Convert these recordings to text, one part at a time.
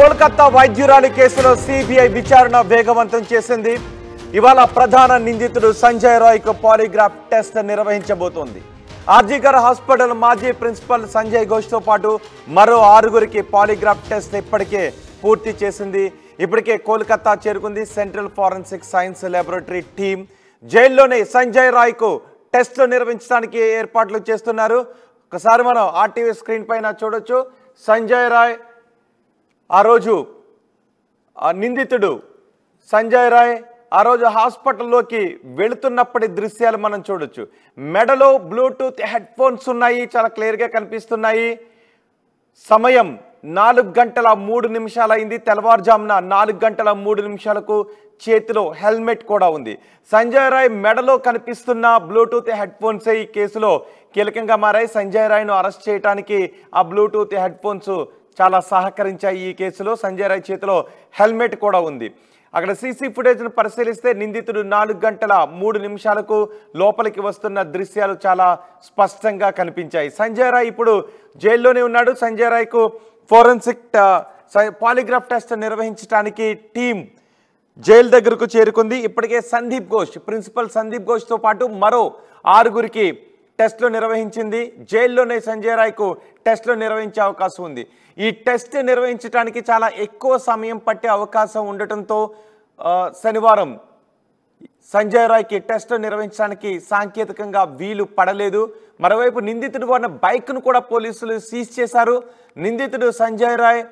కోల్కతా వైద్యురాలి కేసులో సిబిఐ విచారణ వేగవంతం చేసింది ఇవాళ ప్రధాన నిందితుడు సంజయ్ రాయ్కు పాలిగ్రాఫ్ టెస్ట్ నిర్వహించబోతోంది ఆర్జీకర్ హాస్పిటల్ మాజీ ప్రిన్సిపల్ సంజయ్ ఘోష్తో పాటు మరో ఆరుగురికి పాలిగ్రాఫ్ టెస్ట్ ఇప్పటికే పూర్తి చేసింది ఇప్పటికే కోల్కతా చేరుకుంది central forensic science laboratory team జైల్లోనే సంజయ్ రాయ్కు టెస్ట్లు నిర్వహించడానికి ఏర్పాట్లు చేస్తున్నారు ఒకసారి మనం ఆర్టీవీ స్క్రీన్ పైన చూడొచ్చు సంజయ్ రాయ్ ఆ రోజు నిందితుడు సంజయ్ రాయ్ ఆ రోజు హాస్పిటల్లోకి వెళుతున్నప్పటి దృశ్యాలు మనం చూడొచ్చు మెడలో బ్లూటూత్ హెడ్ ఫోన్స్ ఉన్నాయి చాలా క్లియర్గా కనిపిస్తున్నాయి సమయం నాలుగు గంటల మూడు నిమిషాలైంది తెల్లవారుజామున నాలుగు గంటల మూడు నిమిషాలకు చేతిలో హెల్మెట్ కూడా ఉంది సంజయ్ రాయ్ మెడలో కనిపిస్తున్న బ్లూటూత్ హెడ్ ఫోన్సే ఈ కేసులో కీలకంగా మారాయి సంజయ్ రాయ్ను అరెస్ట్ చేయడానికి ఆ బ్లూటూత్ హెడ్ ఫోన్స్ చాలా సహకరించాయి ఈ కేసులో సంజయ్ రాయ్ చేతిలో హెల్మెట్ కూడా ఉంది అక్కడ సీసీ ఫుటేజ్ను పరిశీలిస్తే నిందితుడు నాలుగు గంటల మూడు నిమిషాలకు లోపలికి వస్తున్న దృశ్యాలు చాలా స్పష్టంగా కనిపించాయి సంజయ్ రాయ్ ఇప్పుడు జైల్లోనే ఉన్నాడు సంజయ్ రాయ్కు ఫోరెన్సిక్ పాలిగ్రాఫ్ టెస్ట్ నిర్వహించడానికి టీం జైలు దగ్గరకు చేరుకుంది ఇప్పటికే సందీప్ ఘోష్ ప్రిన్సిపల్ సందీప్ ఘోష్తో పాటు మరో ఆరుగురికి టెస్ట్లు నిర్వహించింది జైల్లోనే సంజయ్ రాయ్కు టెస్ట్లు నిర్వహించే అవకాశం ఉంది ఈ టెస్ట్ నిర్వహించడానికి చాలా ఎక్కువ సమయం పట్టే అవకాశం ఉండటంతో శనివారం సంజయ్ రాయ్కి టెస్ట్ నిర్వహించడానికి సాంకేతికంగా వీలు పడలేదు మరోవైపు నిందితుడు ఉన్న బైక్ను కూడా పోలీసులు సీజ్ చేశారు నిందితుడు సంజయ్ రాయ్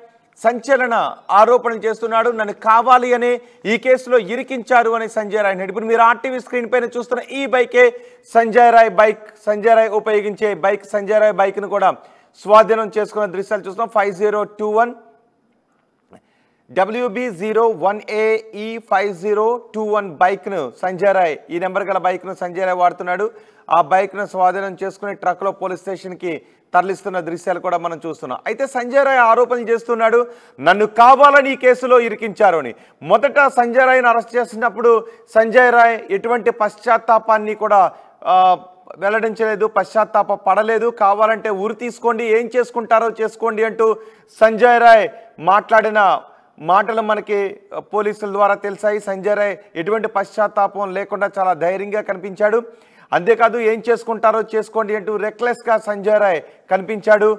సంచలన ఆరోపణలు చేస్తున్నాడు నన్ను కావాలి అనే ఈ కేసులో ఇరికించారు అని సంజయ్ రాయ్ ఇప్పుడు మీరు ఆర్టీవీ స్క్రీన్ పైన చూస్తున్న ఈ బైకే సంజయ్ రాయ్ బైక్ సంజయ్ రాయ్ ఉపయోగించే బైక్ సంజయ్ రాయ్ బైక్ను కూడా స్వాధీనం చేసుకున్న దృశ్యాలు చూస్తున్నాం five zero two one WB zero one AE five zero two one బైక్ను సంజయ్ రాయ్ ఈ నెంబర్ గల బైక్ను సంజయ్ రాయ్ వాడుతున్నాడు ఆ బైక్ను స్వాధీనం చేసుకుని ట్రక్లో పోలీస్ స్టేషన్కి తరలిస్తున్న దృశ్యాలు కూడా మనం చూస్తున్నాం అయితే సంజయ్ రాయ్ ఆరోపణలు చేస్తున్నాడు నన్ను కావాలని ఈ కేసులో ఇరికించారు అని మొదట సంజయ్ రాయ్ను అరెస్ట్ చేసినప్పుడు సంజయ్ రాయ్ ఎటువంటి పశ్చాత్తాపాన్ని కూడా వెల్లడించలేదు పశ్చాత్తాప పడలేదు కావాలంటే ఊరు తీసుకోండి ఏం చేసుకుంటారో చేసుకోండి అంటూ సంజయ్ రాయ్ మాట్లాడిన మాటలు మనకి పోలీసుల ద్వారా తెలిసాయి సంజయ్ రాయ్ ఎటువంటి పశ్చాత్తాపం లేకుండా చాలా ధైర్యంగా కనిపించాడు అంతేకాదు ఏం చేసుకుంటారో చేసుకోండి అంటూ రెక్లెస్గా సంజయ్ రాయ్ కనిపించాడు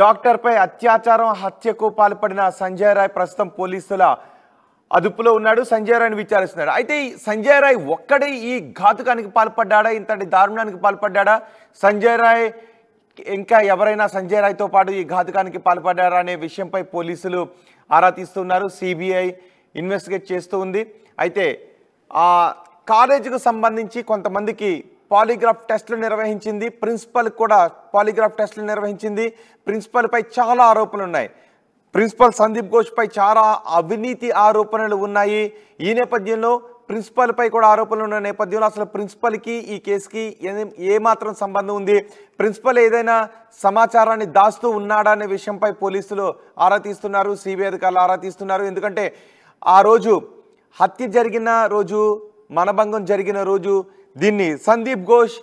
డాక్టర్పై అత్యాచారం హత్యకు పాల్పడిన సంజయ్ రాయ్ ప్రస్తుతం పోలీసుల అదుపులో ఉన్నాడు సంజయ్ రాయ్ని విచారిస్తున్నాడు అయితే సంజయ్ రాయ్ ఒక్కడే ఈ ఘాతుకానికి పాల్పడ్డా ఇంతటి దారుణానికి పాల్పడ్డా సంజయ్ రాయ్ ఇంకా ఎవరైనా సంజయ్ రాయ్తో పాటు ఈ ఘాతుకానికి పాల్పడ్డారా అనే విషయంపై పోలీసులు ఆరా తీస్తున్నారు సిబిఐ ఇన్వెస్టిగేట్ చేస్తూ ఉంది అయితే ఆ కాలేజీకి సంబంధించి కొంతమందికి పాలిగ్రాఫ్ టెస్ట్లు నిర్వహించింది ప్రిన్సిపల్ కూడా పాలిగ్రాఫ్ టెస్ట్లు నిర్వహించింది ప్రిన్సిపల్పై చాలా ఆరోపణలు ఉన్నాయి ప్రిన్సిపల్ సందీప్ ఘోష్పై చాలా అవినీతి ఆరోపణలు ఉన్నాయి ఈ నేపథ్యంలో ప్రిన్సిపల్పై కూడా ఆరోపణలు ఉన్న నేపథ్యంలో అసలు ప్రిన్సిపల్కి ఈ కేసుకి ఏ మాత్రం సంబంధం ఉంది ప్రిన్సిపల్ ఏదైనా సమాచారాన్ని దాస్తూ ఉన్నాడా అనే విషయంపై పోలీసులు ఆరా తీస్తున్నారు సిబిఐ అధికారులు ఆరా తీస్తున్నారు ఎందుకంటే ఆ రోజు హత్య జరిగిన రోజు మనభంగం జరిగిన రోజు దీన్ని సందీప్ ఘోష్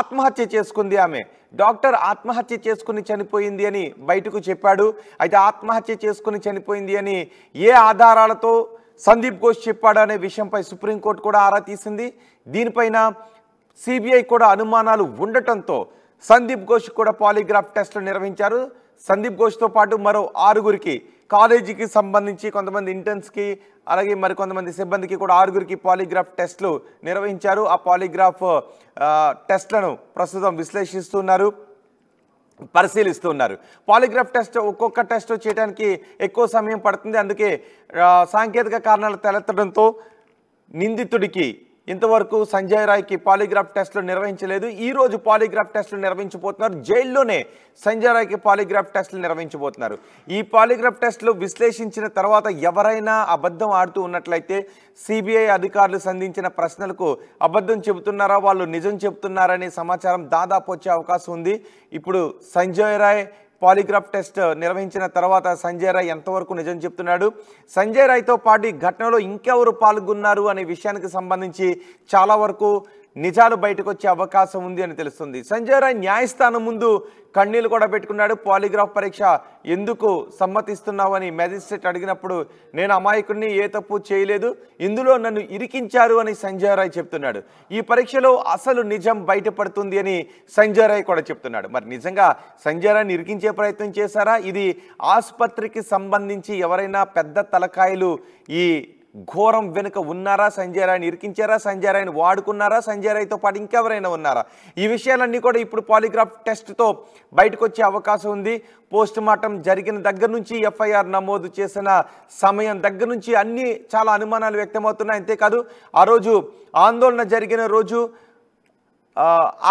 ఆత్మహత్య చేసుకుంది ఆమె డాక్టర్ ఆత్మహత్య చేసుకుని చనిపోయింది అని బయటకు చెప్పాడు అయితే ఆత్మహత్య చేసుకుని చనిపోయింది అని ఏ ఆధారాలతో సందీప్ ఘోష్ చెప్పాడనే విషయంపై సుప్రీంకోర్టు కూడా ఆరా తీసింది దీనిపైన సిబిఐ కూడా అనుమానాలు ఉండటంతో సందీప్ ఘోష్ కూడా పాలిగ్రాఫ్ టెస్టులు నిర్వహించారు సందీప్ ఘోష్తో పాటు మరో ఆరుగురికి కాలేజీకి సంబంధించి కొంతమంది ఇంటర్న్స్కి అలాగే మరికొంతమంది సిబ్బందికి కూడా ఆరుగురికి పాలిగ్రాఫ్ టెస్టులు నిర్వహించారు ఆ పాలిగ్రాఫ్ టెస్ట్లను ప్రస్తుతం విశ్లేషిస్తున్నారు పరిశీలిస్తున్నారు పాలిగ్రాఫ్ టెస్ట్ ఒక్కొక్క టెస్ట్ చేయడానికి ఎక్కువ సమయం పడుతుంది అందుకే సాంకేతిక కారణాలు తలెత్తడంతో నిందితుడికి ఇంతవరకు సంజయ్ రాయ్కి పాలిగ్రాఫ్ టెస్టులు నిర్వహించలేదు ఈ రోజు పాలిగ్రాఫ్ టెస్టులు నిర్వహించబోతున్నారు జైల్లోనే సంజయ్ రాయ్కి పాలిగ్రాఫ్ టెస్టులు నిర్వహించబోతున్నారు ఈ పాలిగ్రాఫ్ టెస్టులు విశ్లేషించిన తర్వాత ఎవరైనా అబద్ధం ఆడుతూ ఉన్నట్లయితే సిబిఐ అధికారులు సంధించిన ప్రశ్నలకు అబద్ధం చెబుతున్నారా వాళ్ళు నిజం చెబుతున్నారనే సమాచారం దాదాపు వచ్చే అవకాశం ఉంది ఇప్పుడు సంజయ్ రాయ్ పాలిగ్రాఫ్ టెస్ట్ నిర్వహించిన తర్వాత సంజయ్ రాయ్ ఎంతవరకు నిజం చెప్తున్నాడు సంజయ్ రాయ్తో పాటు ఈ ఘటనలో ఇంకెవరు పాల్గొన్నారు అనే విషయానికి సంబంధించి చాలా వరకు నిజాలు బయటకు వచ్చే అవకాశం ఉంది అని తెలుస్తుంది సంజయ్ రాయ్ న్యాయస్థానం ముందు కన్నీళ్లు కూడా పెట్టుకున్నాడు పాలిగ్రాఫ్ పరీక్ష ఎందుకు సమ్మతిస్తున్నావు అని మ్యాజిస్ట్రేట్ అడిగినప్పుడు నేను అమాయకుడిని ఏ తప్పు చేయలేదు ఇందులో నన్ను ఇరికించారు అని సంజయ్ రాయ్ చెప్తున్నాడు ఈ పరీక్షలో అసలు నిజం బయటపడుతుంది అని సంజయ్ రాయ్ కూడా చెప్తున్నాడు మరి నిజంగా సంజయ్ రాయ్ని ఇరికించే ప్రయత్నం చేశారా ఇది ఆసుపత్రికి సంబంధించి ఎవరైనా పెద్ద తలకాయలు ఈ ఘోరం వెనుక ఉన్నారా సంజయ్ రాయని ఇరికించారా సంజయ్ రాయని వాడుకున్నారా సంజయ్ రాయ్తో పాటు ఇంకెవరైనా ఉన్నారా ఈ విషయాలన్నీ కూడా ఇప్పుడు పాలిగ్రాఫ్ టెస్ట్తో బయటకు వచ్చే అవకాశం ఉంది పోస్ట్ మార్టం జరిగిన దగ్గర నుంచి ఎఫ్ఐఆర్ నమోదు చేసిన సమయం దగ్గర నుంచి అన్ని చాలా అనుమానాలు వ్యక్తమవుతున్నాయి అంతేకాదు ఆ రోజు ఆందోళన జరిగిన రోజు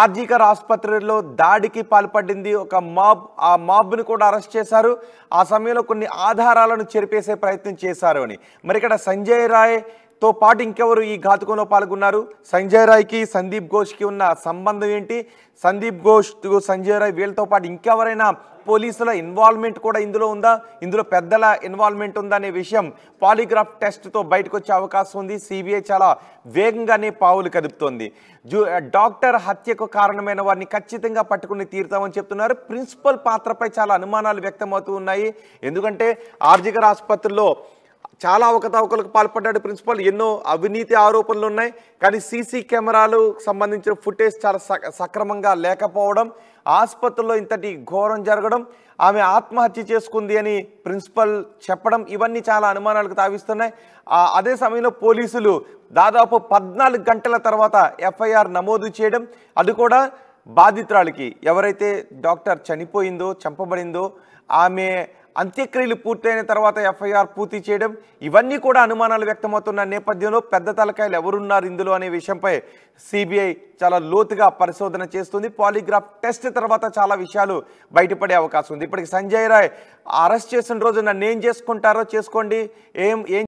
ఆర్జీకర్ ఆసుపత్రిలో దాడికి పాల్పడింది ఒక మాబ్ ఆ మాబ్ను కూడా అరెస్ట్ చేశారు ఆ సమయంలో కొన్ని ఆధారాలను చెరిపేసే ప్రయత్నం చేశారు అని మరి ఇక్కడ సంజయ్ రాయ్ తో పాటు ఇంకెవరు ఈ ఘాతుకంలో పాల్గొన్నారు సంజయ్ రాయ్కి సందీప్ ఘోష్కి ఉన్న సంబంధం ఏంటి సందీప్ ఘోష్ సంజయ్ రాయ్ వీళ్ళతో పాటు ఇంకెవరైనా పోలీసుల ఇన్వాల్వ్మెంట్ కూడా ఇందులో ఉందా ఇందులో పెద్దల ఇన్వాల్వ్మెంట్ ఉందా అనే విషయం పాలిగ్రాఫ్ టెస్ట్తో బయటకు వచ్చే అవకాశం ఉంది సిబిఐ చాలా వేగంగానే పావులు కదుపుతోంది జూ డాక్టర్ హత్యకు కారణమైన వారిని ఖచ్చితంగా పట్టుకుని తీరుతామని చెప్తున్నారు ప్రిన్సిపల్ పాత్రపై చాలా అనుమానాలు వ్యక్తమవుతూ ఉన్నాయి ఎందుకంటే ఆర్జికర్ ఆసుపత్రిలో చాలా అవకతవకలకు పాల్పడ్డాడు ప్రిన్సిపాల్ ఎన్నో అవినీతి ఆరోపణలు ఉన్నాయి కానీ సీసీ కెమెరాలు సంబంధించిన ఫుటేజ్ చాలా సక్రమంగా లేకపోవడం ఆసుపత్రిలో ఇంతటి ఘోరం జరగడం ఆమె ఆత్మహత్య చేసుకుంది అని ప్రిన్సిపల్ చెప్పడం ఇవన్నీ చాలా అనుమానాలకు తావిస్తున్నాయి అదే సమయంలో పోలీసులు దాదాపు పద్నాలుగు గంటల తర్వాత ఎఫ్ఐఆర్ నమోదు చేయడం అది కూడా బాధితురాలకి ఎవరైతే డాక్టర్ చనిపోయిందో చంపబడిందో ఆమె అంత్యక్రియలు పూర్తయిన తర్వాత ఎఫ్ఐఆర్ పూర్తి చేయడం ఇవన్నీ కూడా అనుమానాలు వ్యక్తమవుతున్న నేపథ్యంలో పెద్ద తలకాయలు ఎవరున్నారు ఇందులో అనే విషయంపై సిబిఐ చాలా లోతుగా పరిశోధన చేస్తుంది పాలిగ్రాఫ్ టెస్ట్ తర్వాత చాలా విషయాలు బయటపడే అవకాశం ఉంది ఇప్పటికి సంజయ్ రాయ్ అరెస్ట్ చేసిన రోజు నన్ను ఏం చేసుకుంటారో చేసుకోండి ఏం ఏం